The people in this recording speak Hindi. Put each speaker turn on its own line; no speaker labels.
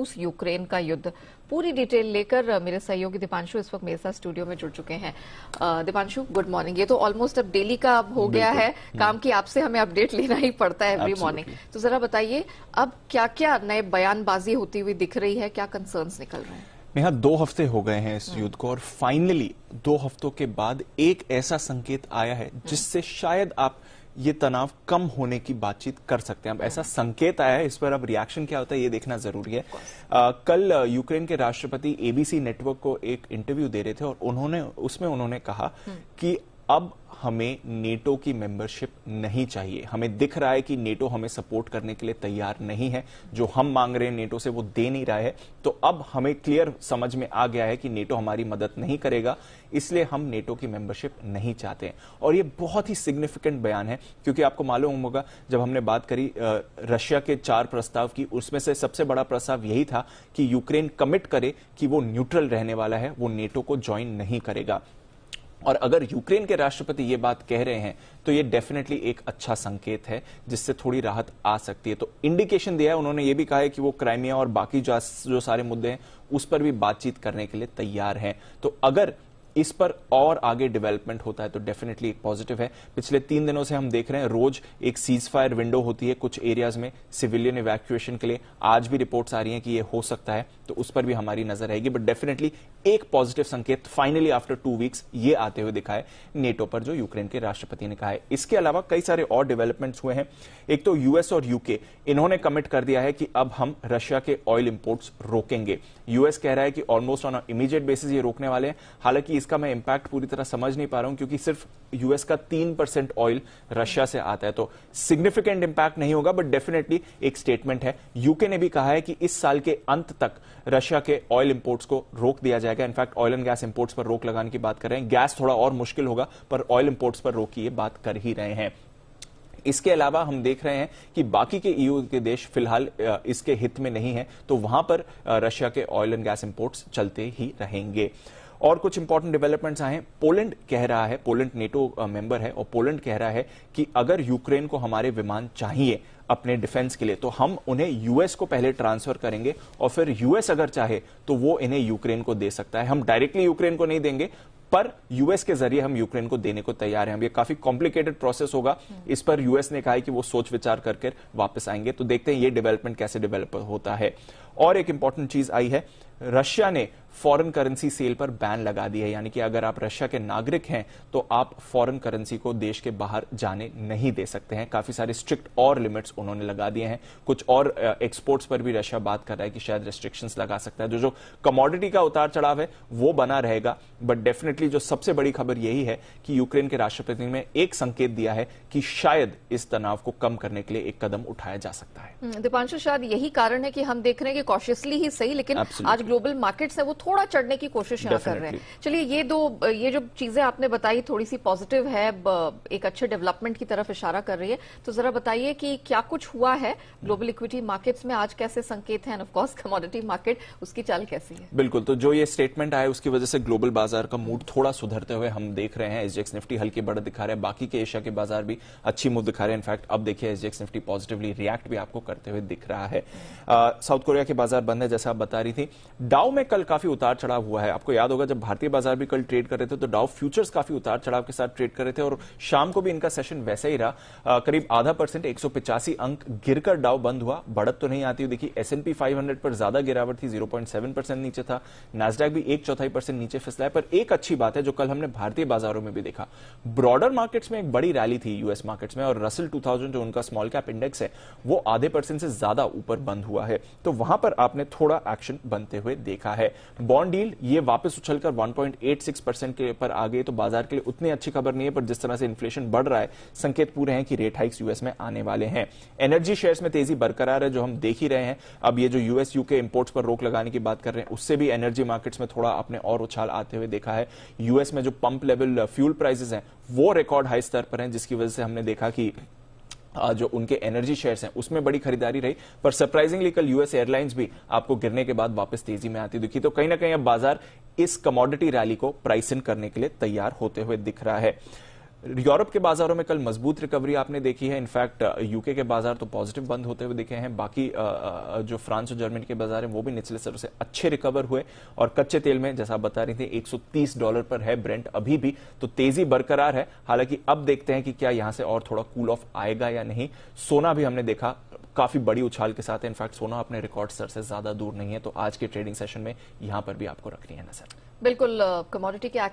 रूस यूक्रेन का युद्ध पूरी डिटेल लेकर मेरे सहयोगी दीपांशु इस वक्त मेरे साथ स्टूडियो में जुड़ चुके हैं दीपांशु गुड मॉर्निंग ये तो ऑलमोस्ट अब डेली का अब हो गया है हम्म। काम की आपसे हमें अपडेट लेना ही पड़ता है एवरी मॉर्निंग तो जरा बताइए अब क्या क्या नए बयानबाजी होती हुई दिख रही है क्या कंसर्न निकल रहे हैं
नेहा दो हफ्ते हो गए हैं इस हम्म। युद्ध को और फाइनली दो हफ्तों के बाद एक ऐसा संकेत आया है हम्म। जिससे शायद आप ये तनाव कम होने की बातचीत कर सकते हैं अब ऐसा संकेत आया है इस पर अब रिएक्शन क्या होता है ये देखना जरूरी है आ, कल यूक्रेन के राष्ट्रपति एबीसी नेटवर्क को एक इंटरव्यू दे रहे थे और उन्होंने उसमें उन्होंने कहा हम्म। कि अब हमें नेटो की मेंबरशिप नहीं चाहिए हमें दिख रहा है कि नेटो हमें सपोर्ट करने के लिए तैयार नहीं है जो हम मांग रहे हैं नेटो से वो दे नहीं रहा है तो अब हमें क्लियर समझ में आ गया है कि नेटो हमारी मदद नहीं करेगा इसलिए हम नेटो की मेंबरशिप नहीं चाहते हैं और ये बहुत ही सिग्निफिकेंट बयान है क्योंकि आपको मालूम होगा जब हमने बात करी रशिया के चार प्रस्ताव की उसमें से सबसे बड़ा प्रस्ताव यही था कि यूक्रेन कमिट करे कि वो न्यूट्रल रहने वाला है वो नेटो को ज्वाइन नहीं करेगा और अगर यूक्रेन के राष्ट्रपति ये बात कह रहे हैं तो ये डेफिनेटली एक अच्छा संकेत है जिससे थोड़ी राहत आ सकती है तो इंडिकेशन दिया है उन्होंने ये भी कहा है कि वो क्राइमिया और बाकी जो सारे मुद्दे हैं उस पर भी बातचीत करने के लिए तैयार हैं तो अगर इस पर और आगे डेवलपमेंट होता है तो डेफिनेटली एक पॉजिटिव है पिछले तीन दिनों से हम देख रहे हैं रोज एक सीज फायर विंडो होती है कुछ एरियाज में सिविलियन इवैक्यूएशन के लिए आज भी रिपोर्ट्स आ रही हैं कि ये हो सकता है तो उस पर भी हमारी नजर रहेगी बट डेफिनेटली एक पॉजिटिव संकेत फाइनली आफ्टर टू वीक्स ये आते हुए है नेटो पर जो यूक्रेन के राष्ट्रपति ने कहा है इसके अलावा कई सारे और डेवलपमेंट्स हुए हैं एक तो यूएस और यूके इन्होंने कमिट कर दिया है कि अब हम रशिया के ऑयल इंपोर्ट्स रोकेंगे यूएस कह रहा है कि ऑलमोस्ट ऑन इमीडिएट बेसिस ये रोकने वाले हैं हालांकि इस इसका मैं इम्पैक्ट पूरी तरह समझ नहीं पा रहा हूं क्योंकि सिर्फ यूएस का तीन परसेंट ऑयल रशिया से आता है तो सिग्निफिकेंट इम्पैक्ट नहीं होगा बट डेफिनेटली एक स्टेटमेंट है यूके ने भी कहा है कि इस साल के अंत तक रशिया के ऑयल इंपोर्ट्स को रोक दिया जाएगा in fact oil and gas imports पर रोक लगाने की बात कर रहे हैं गैस थोड़ा और मुश्किल होगा पर ऑयल इंपोर्ट्स पर रोक की ये बात कर ही रहे हैं इसके अलावा हम देख रहे हैं कि बाकी के ईयू e के देश फिलहाल इसके हित में नहीं है तो वहां पर रशिया के ऑयल एंड गैस इंपोर्ट्स चलते ही रहेंगे और कुछ इंपॉर्टेंट डेवलपमेंट्स आए हैं पोलैंड कह रहा है पोलैंड नेटो मेंबर है और पोलैंड कह रहा है कि अगर यूक्रेन को हमारे विमान चाहिए अपने डिफेंस के लिए तो हम उन्हें यूएस को पहले ट्रांसफर करेंगे और फिर यूएस अगर चाहे तो वो इन्हें यूक्रेन को दे सकता है हम डायरेक्टली यूक्रेन को नहीं देंगे पर यूएस के जरिए हम यूक्रेन को देने को तैयार हैं ये काफी कॉम्प्लिकेटेड प्रोसेस होगा हम्म। इस पर यूएस ने कहा है कि वो सोच विचार करके वापस आएंगे तो देखते हैं ये डेवलपमेंट कैसे डेवलप होता है और एक इंपॉर्टेंट चीज आई है रशिया ने फॉरेन करेंसी सेल पर बैन लगा दी है यानी कि अगर आप रशिया के नागरिक हैं तो आप फॉरेन करेंसी को देश के बाहर जाने नहीं दे सकते हैं काफी सारे स्ट्रिक्ट और लिमिट्स उन्होंने लगा दिए हैं कुछ और एक्सपोर्ट्स पर भी रशिया बात कर रहा है कि शायद रेस्ट्रिक्शंस लगा सकता है जो जो कमोडिटी का उतार चढ़ाव है वो बना रहेगा बट डेफिनेटली जो सबसे बड़ी खबर यही है कि यूक्रेन के राष्ट्रपति ने एक संकेत दिया है कि शायद इस तनाव को कम करने के लिए एक कदम उठाया जा सकता
है हम्म, दीपांशु शायद यही कारण है कि हम देख रहे हैं कि कॉशियसली ही सही लेकिन Absolutely. आज ग्लोबल मार्केट्स है वो थोड़ा चढ़ने की कोशिश यहाँ कर रहे हैं चलिए ये दो ये जो चीजें आपने बताई थोड़ी सी पॉजिटिव है एक अच्छे डेवलपमेंट की तरफ इशारा कर रही है तो जरा बताइए कि क्या कुछ हुआ है ग्लोबल इक्विटी मार्केट्स में आज कैसे संकेत है ऑफकोर्स कमोडिटी मार्केट उसकी चाल कैसी है
बिल्कुल तो जो ये स्टेटमेंट आया उसकी वजह से ग्लोबल बाजार का मूड थोड़ा सुधरते हुए हम देख रहे हैं एसजेक्स निफ्टी हल्की बढ़त दिखा रहे हैं बाकी के एशिया के बाजार भी अच्छी मूव दिखा रहे हैं इनफैक्ट अब देखिए एसजेक्स निफ्टी पॉजिटिवली रिएक्ट भी आपको करते हुए दिख रहा है साउथ हम्म। कोरिया के बाजार बंद है जैसा आप बता रही थी डाउ में कल काफी उतार चढ़ाव हुआ है आपको याद होगा जब भारतीय बाजार भी कल ट्रेड कर रहे थे तो डाउ फ्यूचर्स काफी उतार चढ़ाव के साथ ट्रेड कर रहे थे और शाम को भी इनका सेशन वैसा ही रहा करीब आधा परसेंट एक अंक गिरकर डाउ बंद हुआ बढ़त तो नहीं आती हुई देखिए एस एनपी पर ज्यादा गिरावट थी जीरो नीचे था नेस्डैक भी एक चौथाई परसेंट नीचे फिसला है पर एक अच्छी बात है जो कल हमने भारतीय बाजारों में भी देखा ब्रॉडर मार्केट्स में एक बड़ी रैली थी यूएस मार्केट्स में और रसल टू जो उनका स्मॉल कैप इंडेक्स है वो आधे परसेंट से ज्यादा ऊपर बंद हुआ है तो वहां पर पर आपने थोड़ा एक्शन बनते हुए देखा है बॉन्ड डील ये वापस उछलकर 1.86 परसेंट के ऊपर आ गई तो बाजार के लिए उतनी अच्छी खबर नहीं है पर जिस तरह से इन्फ्लेशन बढ़ रहा है संकेत पूरे हैं कि रेट हाइक्स यूएस में आने वाले हैं एनर्जी शेयर्स में तेजी बरकरार है जो हम देख ही रहे हैं अब ये जो यूएस यूके इम्पोर्ट्स पर रोक लगाने की बात कर रहे हैं उससे भी एनर्जी मार्केट्स में थोड़ा आपने और उछाल आते हुए देखा है यूएस में जो पंप लेवल फ्यूल प्राइसेस हैं वो रिकॉर्ड हाई स्तर पर हैं जिसकी वजह से हमने देखा कि जो उनके एनर्जी शेयर्स हैं उसमें बड़ी खरीदारी रही पर सरप्राइजिंगली कल यूएस एयरलाइंस भी आपको गिरने के बाद वापस तेजी में आती दिखी तो कहीं ना कहीं अब बाजार इस कमोडिटी रैली को प्राइस इन करने के लिए तैयार होते हुए दिख रहा है यूरोप के बाजारों में कल मजबूत रिकवरी आपने देखी है इनफैक्ट यूके के बाजार तो पॉजिटिव बंद होते हुए दिखे हैं बाकी जो फ्रांस और जर्मनी के बाजार हैं वो भी निचले स्तर से अच्छे रिकवर हुए और कच्चे तेल में जैसा बता रही थी 130 डॉलर पर है ब्रेंट अभी भी तो तेजी बरकरार है हालांकि अब देखते हैं कि क्या यहां से और थोड़ा कूल ऑफ आएगा या नहीं सोना भी हमने देखा काफी बड़ी उछाल के साथ इनफैक्ट सोना अपने रिकॉर्ड स्तर से ज्यादा दूर नहीं है तो आज के ट्रेडिंग सेशन में यहां पर भी आपको रखनी है नजर
बिल्कुल कमोडिटी के